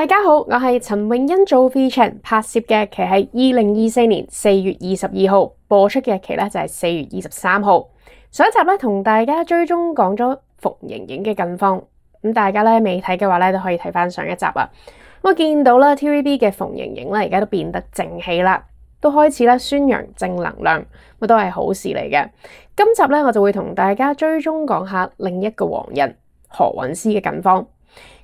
大家好，我系陈永欣做 feature 拍摄嘅期系二零二四年四月二十二号播出嘅日期咧就系四月二十三号。上一集咧同大家追踪讲咗冯盈盈嘅近况，咁大家咧未睇嘅话咧都可以睇翻上一集啊。咁啊见到啦 TVB 嘅冯盈盈咧而家都变得正气啦，都开始咧宣扬正能量，咁都系好事嚟嘅。今集咧我就会同大家追踪讲下另一个黄人何韵诗嘅近况。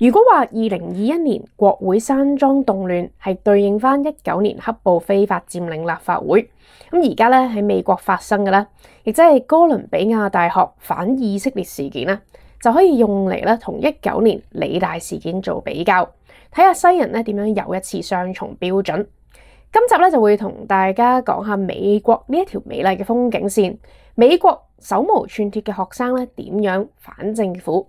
如果话二零二一年国会山庄动乱系对应翻一九年黑暴非法占领立法会，咁而家咧喺美国发生嘅咧，亦即系哥伦比亚大学反以色列事件咧，就可以用嚟咧同一九年理大事件做比较，睇下西人咧点样又一次双重标准。今集咧就会同大家讲下美国呢一条美丽嘅风景线，美国手无寸铁嘅学生咧点样反政府。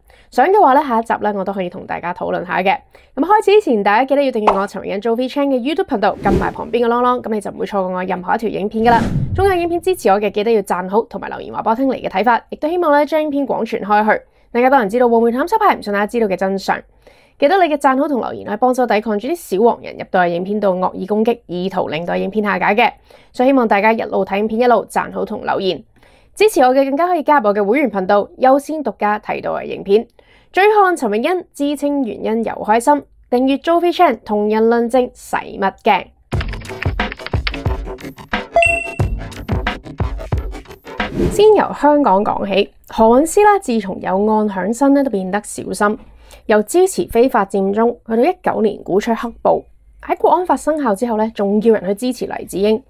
想嘅话咧，下一集咧，我都可以同大家讨论下嘅。咁开始之前，大家记得要订阅我陈荣欣做 V c h a n 嘅 YouTube 频道，揿埋旁边嘅啷啷，n 咁你就唔会错过我任何一条影片噶啦。中意影片支持我嘅，记得要赞好同埋留言，话帮听嚟嘅睇法，亦都希望咧将影片广传开去，更加多人知道《雾满派唔想大家知道嘅真相。记得你嘅赞好同留言，可以帮手抵抗住啲小黄人入到影片度恶意攻击，意图令到影片下架嘅。所以希望大家一路睇影片，一路赞好同留言。支持我嘅更加可以加入我嘅会员频道，优先独家睇到嘅影片。追看陈荣恩，知清原因又开心。订阅 z o o c i a h 同人论证使乜镜？先由香港讲起，何韵诗自从有案响身咧，都变得小心，由支持非法占中，去到一九年鼓吹黑暴，喺国安法生效之后咧，仲叫人去支持黎智英。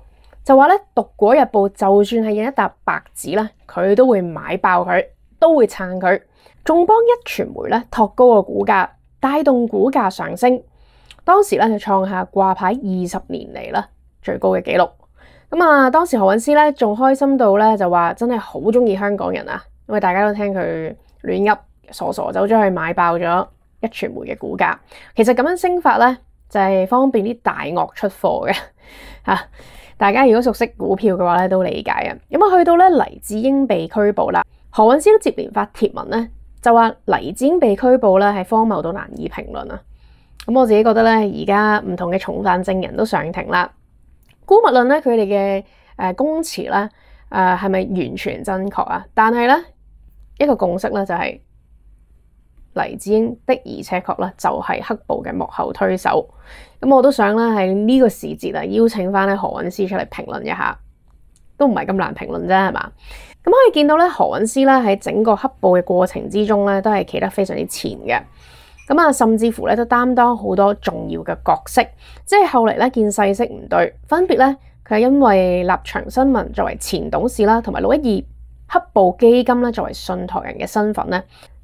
就话咧，读果日报就算系印一沓白纸啦，佢都会买爆佢，都会撑佢，仲帮一传媒咧托高个股价，带动股价上升。当时咧就创下挂牌二十年嚟啦最高嘅纪录。咁啊，当时何韵诗咧仲开心到咧就话真系好中意香港人啊，因为大家都听佢乱噏傻傻，走咗去买爆咗一传媒嘅股价。其实咁样升法咧就系方便啲大鳄出货嘅吓。大家如果熟悉股票嘅话咧，都理解啊。咁啊，去到咧黎智英被拘捕啦，何韵诗都接连发帖文咧，就话黎智英被拘捕啦，系荒谬到难以评论啊。咁我自己觉得咧，而家唔同嘅重犯证人都上庭啦，沽物论咧，佢哋嘅诶供词咧诶系咪完全正确啊？但系咧一个共识咧就系。黎智英的而且確咧，就係黑暴嘅幕後推手。咁我都想咧喺呢個時節啊，邀請翻咧何韻詩出嚟評論一下，都唔係咁難評論啫，係嘛？咁可以見到咧，何韻詩咧喺整個黑暴嘅過程之中咧，都係企得非常之前嘅。咁啊，甚至乎咧都擔當好多重要嘅角色。即係後嚟咧見世色唔對，分別咧佢係因為立場新聞作為前董事啦，同埋六一二黑暴基金咧作為信託人嘅身份咧。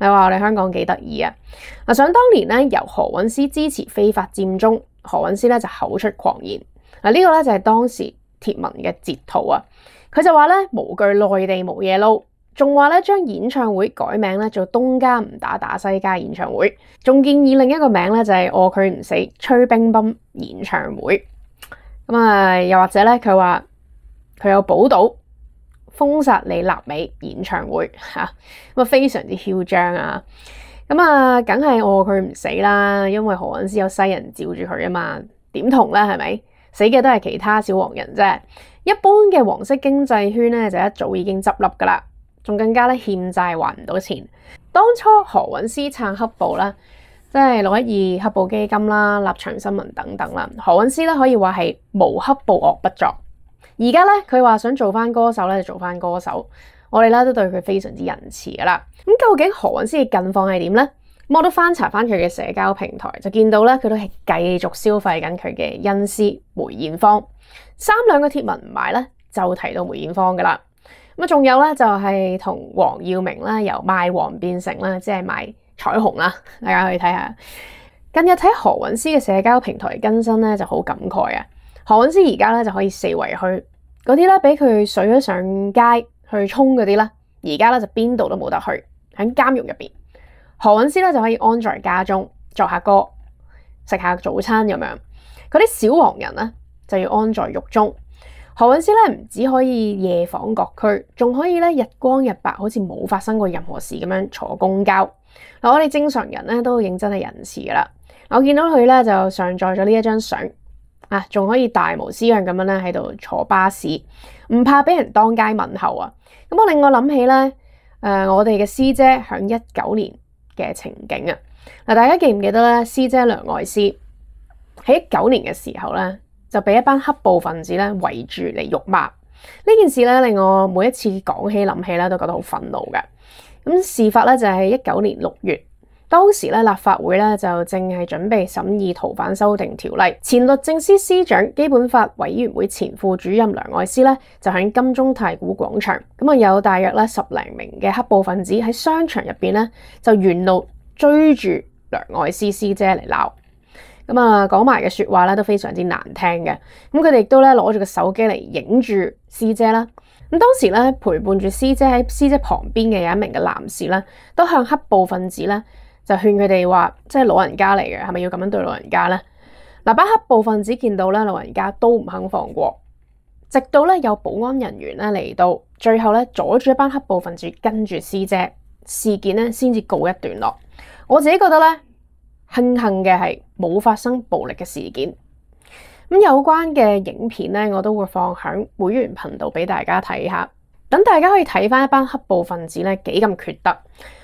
你話我哋香港幾得意啊？嗱，想當年咧，由何韻詩支持非法佔中，何韻詩咧就口出狂言。嗱，呢個咧就係當時貼文嘅截圖啊。佢就話咧無懼內地無嘢撈，仲話咧將演唱會改名咧做東家唔打打西家演唱會，仲建議另一個名咧就係餓佢唔死吹冰崩演唱會。咁啊，又或者咧，佢話佢有保島。封殺李立美演唱會吓，咁啊非常之囂張啊！咁啊，梗係我佢唔死啦，因為何韻詩有西人照住佢啊嘛，點同咧？係咪死嘅都係其他小黃人啫？一般嘅黃色經濟圈咧，就一早已經執笠噶啦，仲更加咧欠債還唔到錢。當初何韻詩撐黑暴啦，即係六一二黑暴基金啦、立場新聞等等啦，何韻詩咧可以話係無黑暴惡不作。而家咧，佢话想做翻歌手咧，就做翻歌手。我哋咧都对佢非常之仁慈噶啦。咁究竟何韵诗近况系点咧？咁我都翻查翻佢嘅社交平台，就见到咧佢都系继续消费紧佢嘅恩师梅艳芳。三两个贴文唔埋咧，就提到梅艳芳噶啦。咁啊，仲有咧就系同黄耀明啦，由卖黄变成啦，即系卖彩虹啦。大家可以睇下。近日睇何韵诗嘅社交平台更新咧，就好感慨啊！何韻詩而家咧就可以四圍去，嗰啲咧俾佢水咗上街去衝嗰啲咧，而家咧就邊度都冇得去，喺監獄入邊。何韻詩咧就可以安在家中作下歌、食下早餐咁樣。嗰啲小黃人咧就要安在獄中。何韻詩咧唔止可以夜訪各區，仲可以咧日光日白，好似冇發生過任何事咁樣坐公交。嗱，我哋正常人咧都認真係仁慈啦。我見到佢咧就上載咗呢一張相。啊，仲可以大模私样咁样咧喺度坐巴士，唔怕俾人当街问候啊！咁我令我谂起咧，诶，我哋嘅师姐响一九年嘅情景啊。嗱，大家记唔记得咧？师姐梁爱诗喺一九年嘅时候咧，就俾一班黑暴分子咧围住嚟辱骂。呢件事咧令我每一次讲起谂起咧都觉得好愤怒嘅。咁事发咧就系一九年六月。當時咧，立法會咧就正係準備審議逃犯修訂條例》。前律政司司長、基本法委員會前副主任梁愛詩咧，就喺金鐘太古廣場，咁啊，有大約咧十零名嘅黑暴分子喺商場入边咧，就沿路追住梁愛詩師姐嚟鬧。咁啊，讲埋嘅说話咧都非常之難聽嘅。咁佢哋亦都咧攞住個手機嚟影住師姐啦。咁当时咧，陪伴住師姐喺師姐旁邊嘅有一名嘅男士咧，都向黑暴分子咧。就劝佢哋话，即系老人家嚟嘅，系咪要咁样对老人家呢？嗱，班黑部分子见到咧，老人家都唔肯放过，直到咧有保安人员咧嚟到，最后咧阻住一班黑部分子跟住师姐，事件咧先至告一段落。我自己觉得咧，庆幸嘅系冇发生暴力嘅事件。咁有关嘅影片咧，我都会放响会员频道俾大家睇下，等大家可以睇翻一班黑部分子咧几咁缺德。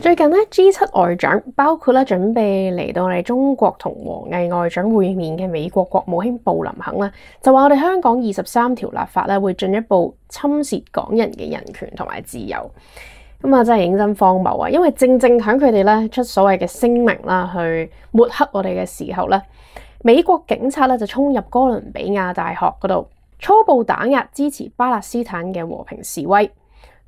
最近咧，G 七外长包括咧准备嚟到我哋中国同王毅外长会面嘅美国国务卿布林肯咧，就话我哋香港二十三条立法咧会进一步侵蚀港人嘅人权同埋自由，咁啊真系认真荒谬啊！因为正正响佢哋咧出所谓嘅声明啦，去抹黑我哋嘅时候咧，美国警察咧就冲入哥伦比亚大学嗰度初步打压支持巴勒斯坦嘅和平示威。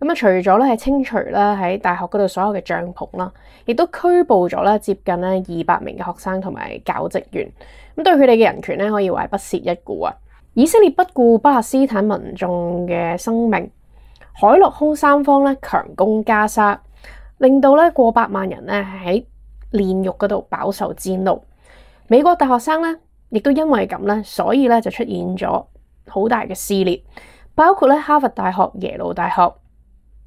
咁啊，除咗咧，係清除咧喺大學嗰度所有嘅帳篷啦，亦都拘捕咗咧接近咧二百名嘅學生同埋教職員。咁對佢哋嘅人權咧，可以話係不屑一顧啊！以色列不顧巴勒斯坦民眾嘅生命，海陸空三方咧強攻加沙，令到咧過百萬人咧喺煉獄嗰度飽受煎怒。美國大學生咧，亦都因為咁咧，所以咧就出現咗好大嘅撕裂，包括咧哈佛大學、耶魯大學。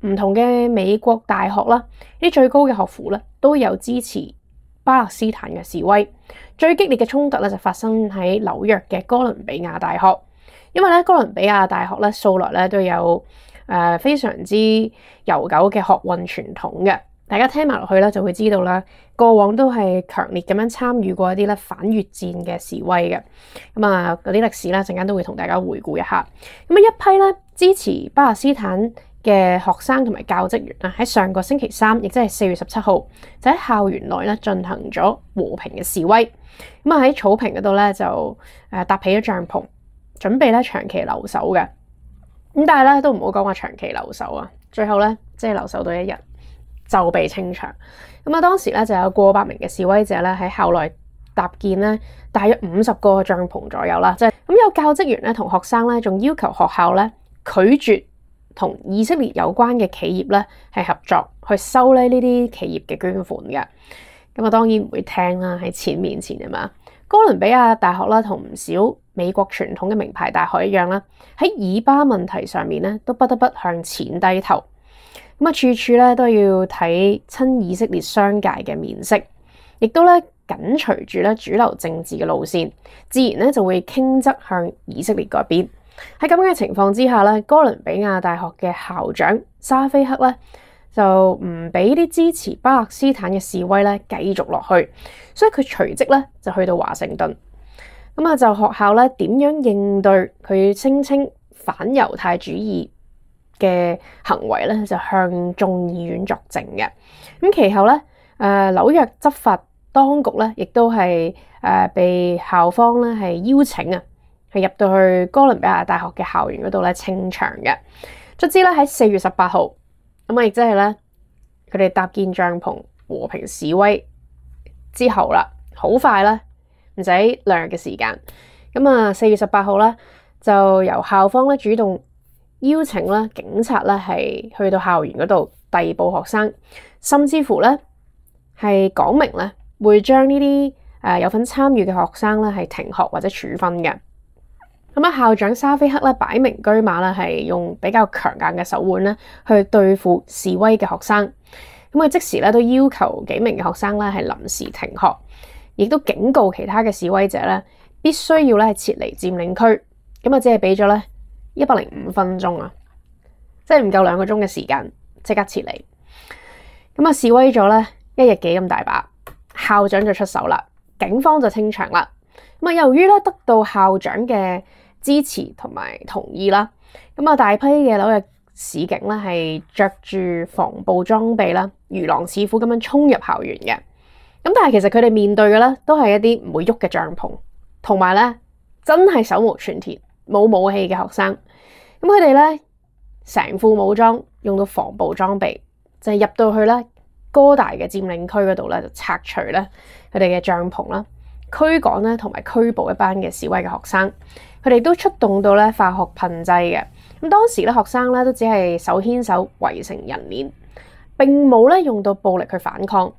唔同嘅美國大學啦，啲最高嘅學府咧都有支持巴勒斯坦嘅示威。最激烈嘅衝突咧就發生喺紐約嘅哥倫比亞大學，因為咧哥倫比亞大學咧素来咧都有誒非常之悠久嘅學運傳統嘅。大家聽埋落去咧就會知道啦，過往都係強烈咁樣參與過一啲咧反越戰嘅示威嘅。咁啊嗰啲歷史咧陣間都會同大家回顧一下。咁啊一批咧支持巴勒斯坦。嘅學生同埋教職員啊，喺上個星期三，亦即系四月十七號，就喺校園內咧進行咗和平嘅示威。咁啊喺草坪嗰度咧就誒搭起咗帳篷，準備咧長期留守嘅。咁但系咧都唔好講話長期留守啊，最後咧即系留守到一日就被清場。咁啊當時咧就有過百名嘅示威者咧喺校內搭建咧大約五十個帳篷左右啦。即系咁有教職員咧同學生咧仲要求學校咧拒絕。同以色列有關嘅企業咧，係合作去收咧呢啲企業嘅捐款嘅。咁我當然唔會聽啦，喺錢面前啊嘛。哥倫比亞大學啦，同唔少美國傳統嘅名牌大學一樣啦，喺以巴問題上面咧，都不得不向錢低頭。咁啊，處處咧都要睇親以色列商界嘅面色，亦都咧緊隨住咧主流政治嘅路線，自然咧就會傾側向以色列嗰邊。喺咁嘅情況之下咧，哥倫比亞大學嘅校長沙菲克咧就唔俾啲支持巴勒斯坦嘅示威咧繼續落去，所以佢隨即咧就去到華盛頓，咁啊就學校咧點樣應對佢聲稱反猶太主義嘅行為咧，就向眾議院作證嘅。咁其後咧，誒紐約執法當局咧亦都係誒被校方咧係邀請啊。系入到去哥倫比亞大學嘅校園嗰度咧清場嘅。足之咧喺四月十八號，咁啊，亦即系咧，佢哋搭建帳篷和平示威之後啦，好快咧，唔使兩日嘅時間，咁啊，四月十八號咧就由校方咧主動邀請咧警察咧係去到校園嗰度逮捕學生，甚至乎咧係講明咧會將呢啲誒有份參與嘅學生咧係停學或者處分嘅。咁啊，校長沙菲克咧擺明駕馬啦，係用比較強硬嘅手腕咧，去對付示威嘅學生。咁啊，即時咧都要求幾名學生咧係臨時停學，亦都警告其他嘅示威者咧必須要咧撤離佔領區。咁啊，只係俾咗咧一百零五分鐘啊，即係唔夠兩個鐘嘅時間，即刻撤離。咁啊，示威咗咧一日幾咁大把，校長就出手啦，警方就清場啦。咁啊，由於咧得到校長嘅支持同埋同意啦，咁啊大批嘅紐約市警咧係着住防暴裝備啦，如狼似虎咁樣衝入校園嘅。咁但係其實佢哋面對嘅咧都係一啲唔會喐嘅帳篷，同埋咧真係手無寸鐵冇武器嘅學生。咁佢哋咧成副武裝，用到防暴裝備，就係入到去咧哥大嘅佔領區嗰度咧就拆除咧佢哋嘅帳篷啦，驅趕咧同埋拘捕一班嘅示威嘅學生。佢哋都出動到咧化學噴劑嘅，咁當時咧學生咧都只係手牽手圍成人鏈，並冇咧用到暴力去反抗，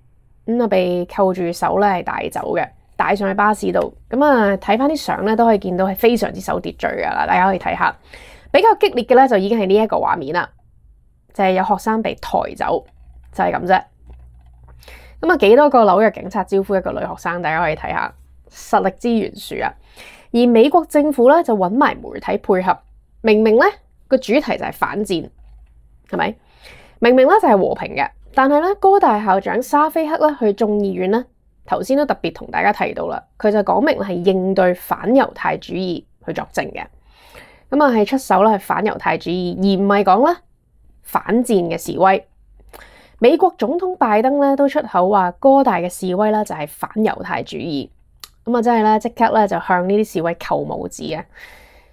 咁啊被扣住手咧係帶走嘅，帶上去巴士度，咁啊睇翻啲相咧都可以見到係非常之手秩序噶啦，大家可以睇下，比較激烈嘅咧就已經係呢一個畫面啦，就係有學生被抬走，就係咁啫，咁啊幾多個紐約警察招呼一個女學生，大家可以睇下，實力之懸殊啊！而美國政府咧就揾埋媒體配合，明明咧個主題就係反戰，係咪？明明咧就係和平嘅，但係咧哥大校長沙菲克咧去眾議院咧，頭先都特別同大家提到啦，佢就講明係應對反猶太主義去作證嘅，咁啊係出手啦係反猶太主義，而唔係講啦反戰嘅示威。美國總統拜登咧都出口話哥大嘅示威啦就係反猶太主義。咁啊，真系咧，即刻咧就向呢啲示威求帽子啊！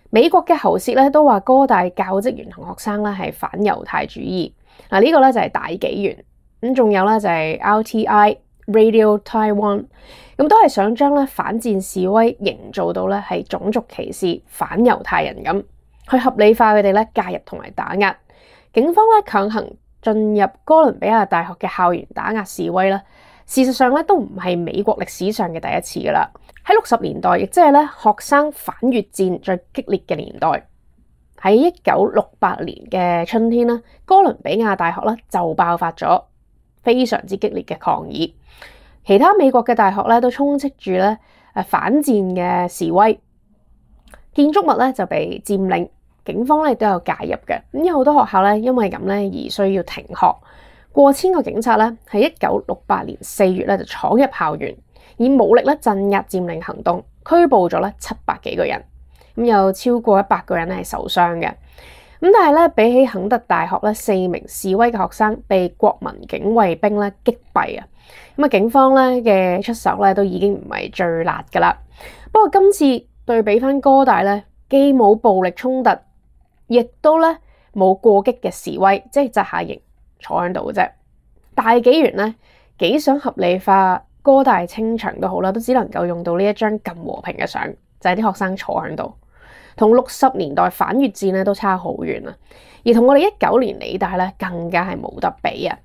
美國嘅喉舌咧都話哥大教職員同學生咧係反猶太主義，嗱呢個咧就係大纪元咁，仲有咧就係 LTI Radio Taiwan 咁都係想將咧反戰示威營造到咧係種族歧視、反猶太人咁，去合理化佢哋咧介入同埋打壓警方咧強行進入哥倫比亞大學嘅校園打壓示威啦。事實上咧，都唔係美國歷史上嘅第一次噶啦。喺六十年代，亦即係咧學生反越戰最激烈嘅年代，喺一九六八年嘅春天啦，哥倫比亞大學就爆發咗非常之激烈嘅抗議，其他美國嘅大學咧都充斥住咧誒反戰嘅示威，建築物咧就被佔領，警方咧都有介入嘅。咁有好多學校咧因為咁咧而需要停學。过千个警察咧，喺一九六八年四月咧就闯入校园，以武力咧镇压占领行动，拘捕咗咧七百几个人，咁有超过一百个人咧系受伤嘅。咁但系咧比起肯特大学咧，四名示威嘅学生被国民警卫兵咧击毙啊！咁啊，警方咧嘅出手咧都已经唔系最辣噶啦。不过今次对比翻哥大咧，既冇暴力冲突，亦都咧冇过激嘅示威，即系扎下营。坐喺度啫，大紀元呢，幾想合理化，哥大清場都好啦，都只能夠用到呢一張咁和平嘅相，就係啲學生坐喺度，同六十年代反越戰咧都差好遠啊，而同我哋一九年理大咧更加係冇得比啊！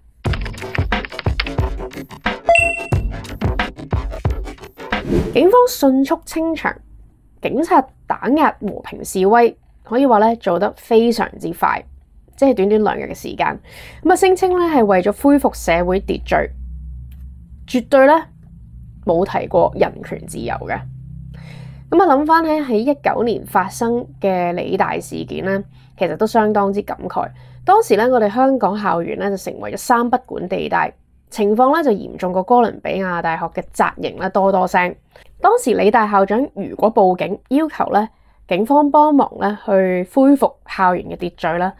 警方迅速清場，警察打壓和平示威，可以話咧做得非常之快。即系短短两日嘅时间，咁啊，声称咧系为咗恢复社会秩序，绝对咧冇提过人权自由嘅。咁啊，谂翻喺喺一九年发生嘅理大事件咧，其实都相当之感慨。当时咧，我哋香港校园咧就成为咗三不管地带，情况咧就严重过哥伦比亚大学嘅扎营咧多多声。当时理大校长如果报警，要求咧警方帮忙咧去恢复校园嘅秩序啦。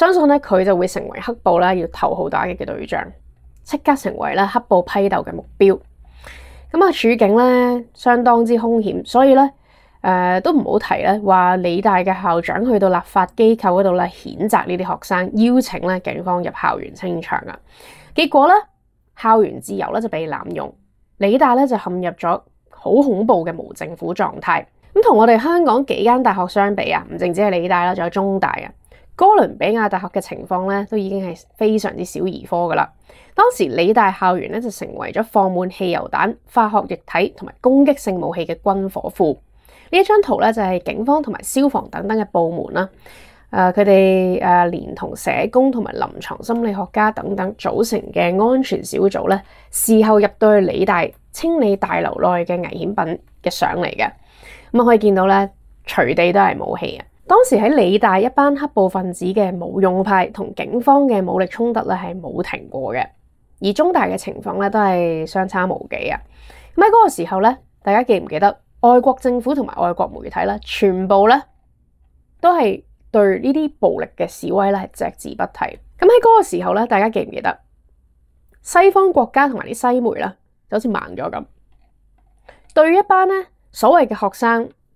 相信咧佢就会成为黑暴咧要头号打击嘅对象，即刻成为咧黑暴批斗嘅目标。咁啊，处境咧相当之凶险，所以咧诶都唔好提咧话理大嘅校长去到立法机构嗰度咧谴责呢啲学生，邀请咧警方入校园清场啊。结果咧校园自由咧就被滥用，理大咧就陷入咗好恐怖嘅无政府状态。咁同我哋香港几间大学相比啊，唔净止系理大啦，仲有中大啊。哥倫比亞大學嘅情況咧，都已經係非常之小兒科噶啦。當時理大校園咧就成為咗放滿汽油彈、化學液體同埋攻擊性武器嘅軍火庫。呢一張圖咧就係警方同埋消防等等嘅部門啦。誒，佢哋連同社工同埋臨床心理學家等等組成嘅安全小組咧，事後入到去理大清理大樓內嘅危險品嘅相嚟嘅。咁可以見到咧，隨地都係武器啊！当时喺理大一班黑暴分子嘅武勇派同警方嘅武力冲突咧系冇停过嘅，而中大嘅情况咧都系相差无几啊。咁喺嗰个时候咧，大家记唔记得外国政府同埋外国媒体咧，全部咧都系对呢啲暴力嘅示威咧系只字不提。咁喺嗰个时候咧，大家记唔记得西方国家同埋啲西媒咧，就好似盲咗咁，对一班咧所谓嘅学生。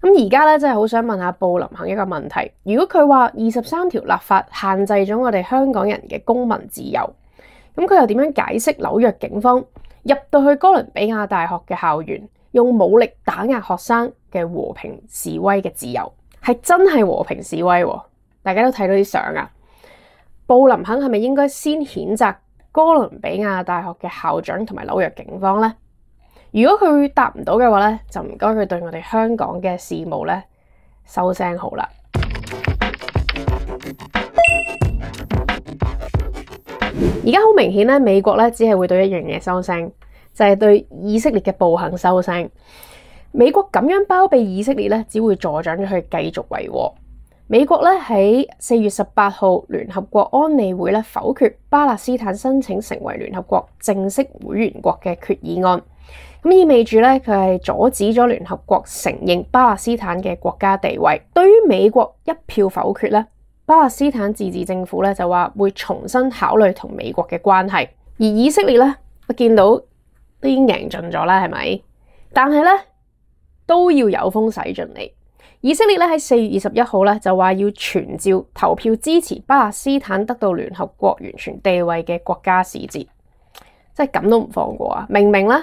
咁而家咧真係好想问下布林肯一个问题：，如果佢話二十三条立法限制咗我哋香港人嘅公民自由，咁佢又點樣解释纽约警方入到去哥伦比亚大学嘅校园，用武力打压学生嘅和平示威嘅自由係真係和平示威？大家都睇到啲相啊，布林肯係咪应该先谴责哥伦比亚大学嘅校长同埋纽约警方呢？如果佢答唔到嘅话咧，就唔该佢对我哋香港嘅事务咧收声好啦。而家好明显咧，美国咧只系会对一样嘢收声，就系对以色列嘅暴行收声。美国咁样包庇以色列咧，只会助长佢继续为祸。美国咧喺四月十八号联合国安理会咧否决巴勒斯坦申请成为联合国正式会员国嘅决议案。咁意味住咧，佢係阻止咗聯合國承認巴勒斯坦嘅國家地位。對於美國一票否決咧，巴勒斯坦自治政府咧就話會重新考慮同美國嘅關係。而以色列咧，我見到都已經贏盡咗啦，係咪？但係咧都要有風使盡嚟。以色列咧喺四月二十一號咧就話要全召投票支持巴勒斯坦得到聯合國完全地位嘅國家使節，即係咁都唔放過啊！明明咧。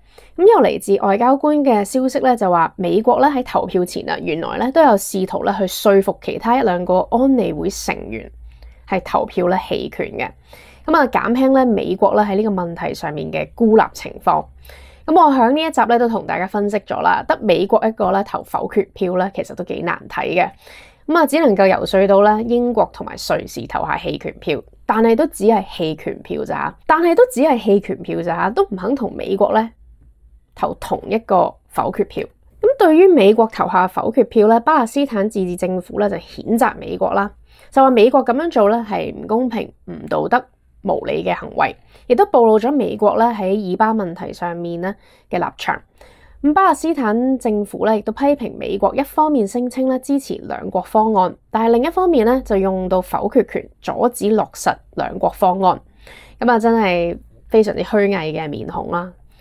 咁又嚟自外交官嘅消息咧，就话美国咧喺投票前啊，原来咧都有试图咧去说服其他一两个安理会成员系投票咧弃权嘅，咁啊减轻咧美国咧喺呢个问题上面嘅孤立情况。咁我喺呢一集咧都同大家分析咗啦，得美国一个咧投否决票咧，其实都几难睇嘅，咁啊只能够游说到咧英国同埋瑞士投下弃权票，但系都只系弃权票咋，但系都只系弃权票咋，都唔肯同美国咧。投同一個否決票，咁對於美國投下否決票咧，巴勒斯坦自治政府咧就譴責美國啦，就話美國咁樣做咧係唔公平、唔道德、無理嘅行為，亦都暴露咗美國咧喺以巴問題上面咧嘅立場。咁巴勒斯坦政府咧亦都批評美國一方面聲稱咧支持兩國方案，但係另一方面咧就用到否決權阻止落實兩國方案，咁啊真係非常之虛偽嘅面孔啦。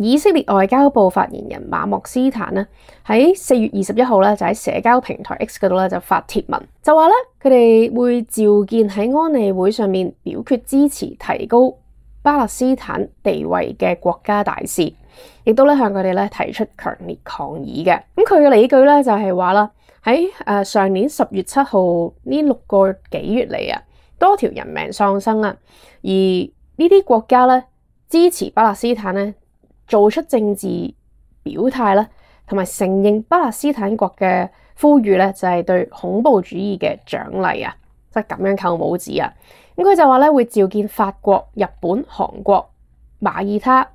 以色列外交部發言人馬莫斯坦呢，喺四月二十一號咧就喺社交平台 X 嗰度咧就發帖文，就話咧佢哋會召見喺安理會上面表決支持提高巴勒斯坦地位嘅國家大事，亦都咧向佢哋咧提出強烈抗議嘅。咁佢嘅理據咧就係話啦喺上年十月七號呢六個幾月嚟啊，多條人命喪生而呢啲國家咧支持巴勒斯坦咧。做出政治表態咧，同埋承認巴勒斯坦國嘅呼籲咧，就係對恐怖主義嘅獎勵啊，即系咁樣扣帽子啊！咁佢就話咧，會召見法國、日本、韓國、馬耳他、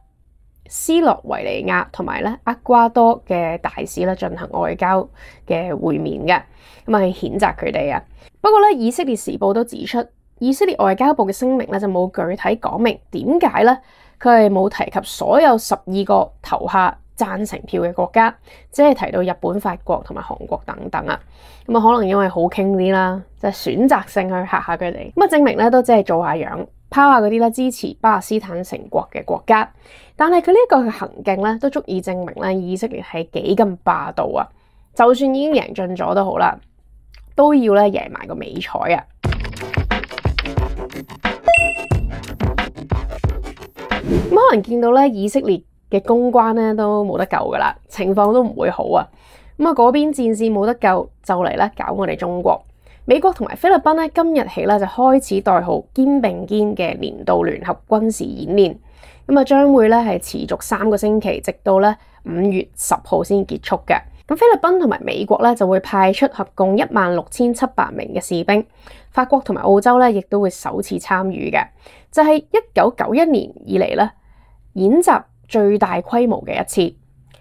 斯洛維尼亞同埋咧厄瓜多嘅大使咧，進行外交嘅會面嘅，咁啊，谴責佢哋啊！不過咧，《以色列時報》都指出，以色列外交部嘅聲明咧，就冇具體講明點解咧。佢系冇提及所有十二个投下赞成票嘅国家，只系提到日本、法国同埋韩国等等啊。咁啊，可能因为好倾啲啦，就选择性去吓下佢哋。咁啊，证明咧都只系做下样，抛下嗰啲咧支持巴勒斯坦成国嘅国家。但系佢呢一个行径咧，都足以证明咧以色列系几咁霸道啊！就算已经赢尽咗都好啦，都要咧赢埋个美彩啊！咁可能见到咧，以色列嘅公关咧都冇得救噶啦，情况都唔会好啊。咁啊，嗰边战事冇得救，就嚟咧搞我哋中国、美国同埋菲律宾咧。今日起咧就开始代号“肩并肩”的年度联合军事演练，咁啊，将会咧系持续三个星期，直到咧五月十号先结束嘅。咁菲律宾同埋美国咧就会派出合共一万六千七百名嘅士兵，法国同埋澳洲咧亦都会首次参与嘅，就係一九九一年以嚟咧演习最大规模嘅一次。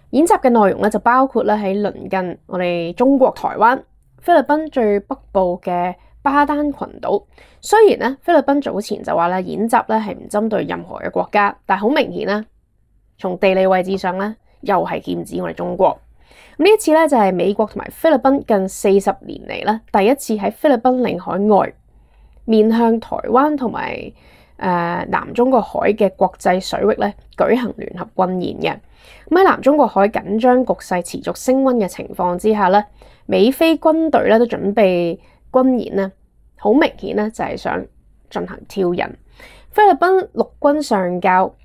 演习嘅内容咧就包括咧喺邻近我哋中国台湾、菲律宾最北部嘅巴丹群岛。虽然咧菲律宾早前就話咧演习咧係唔针对任何嘅国家，但好明显啦，从地理位置上咧又係剑指我哋中国。呢一次咧就係美國同埋菲律賓近四十年嚟咧第一次喺菲律賓領海外面向台灣同埋誒南中國海嘅國際水域咧舉行聯合軍演嘅。咁喺南中國海緊張局勢持續升温嘅情況之下咧，美菲軍隊咧都準備軍演咧，好明顯咧就係想進行挑釁。菲律賓陸軍上校。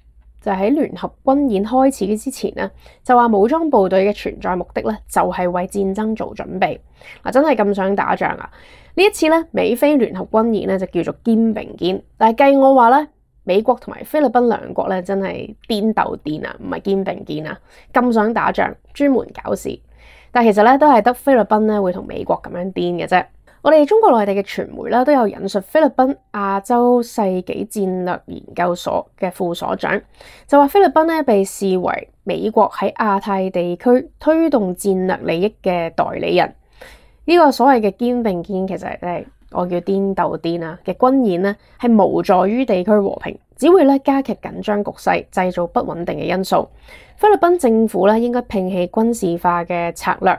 就喺聯合軍演開始之前咧，就話武裝部隊嘅存在目的呢，就係為戰爭做準備。嗱，真係咁想打仗啊！呢一次呢，美菲聯合軍演呢，就叫做肩並肩。但係計我話呢。美國同埋菲律賓兩國咧真係顛鬥顛啊，唔係肩並肩啊，咁想打仗，專門搞事。但其實咧，都係得菲律賓咧會同美國咁樣顛嘅啫。我哋中国内地嘅传媒都有引述菲律宾亚洲世纪战略研究所嘅副所长，就话菲律宾咧被视为美国喺亚太地区推动战略利益嘅代理人。呢个所谓嘅肩并肩，其实系我叫颠斗颠啊嘅军演咧，系无助于地区和平，只会咧加剧紧张局势，制造不稳定嘅因素。菲律宾政府咧应该摒弃军事化嘅策略。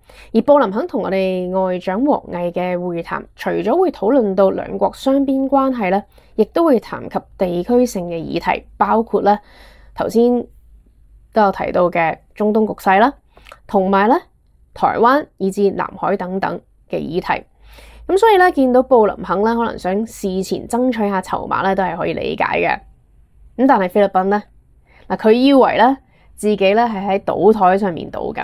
而布林肯同我哋外长王毅嘅会谈，除咗会讨论到两国双边关系咧，亦都会谈及地区性嘅议题，包括咧头先都有提到嘅中东局势啦，同埋咧台湾以至南海等等嘅议题。咁所以咧，见到布林肯咧，可能想事前争取下筹码咧，都系可以理解嘅。咁但系菲律宾咧，嗱佢以为咧自己咧系喺赌台上面赌紧。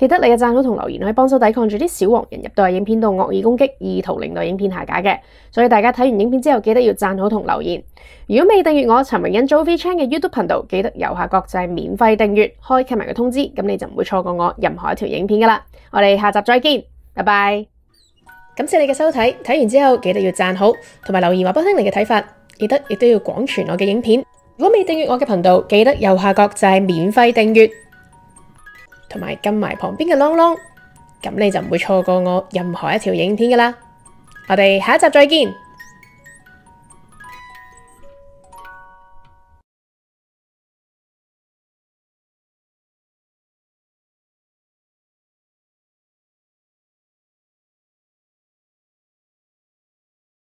记得你嘅赞好同留言，可以帮手抵抗住啲小黄人入到嚟影片度恶意攻击，意图令到影片下架嘅。所以大家睇完影片之后，记得要赞好同留言。如果未订阅我陈荣欣 o V c h a n 嘅 YouTube 频道，记得右下角就係免费订阅，开启埋个通知，咁你就唔会错过我任何一条影片噶啦。我哋下集再见，拜拜！感谢你嘅收睇，睇完之后记得要赞好同埋留言，话不聽你嘅睇法。记得亦都要广传我嘅影片。如果未订阅我嘅频道，记得右下角就係免费订阅。同埋跟埋旁边嘅窿窿，咁你就唔会错过我任何一条影片噶啦。我哋下一集再见。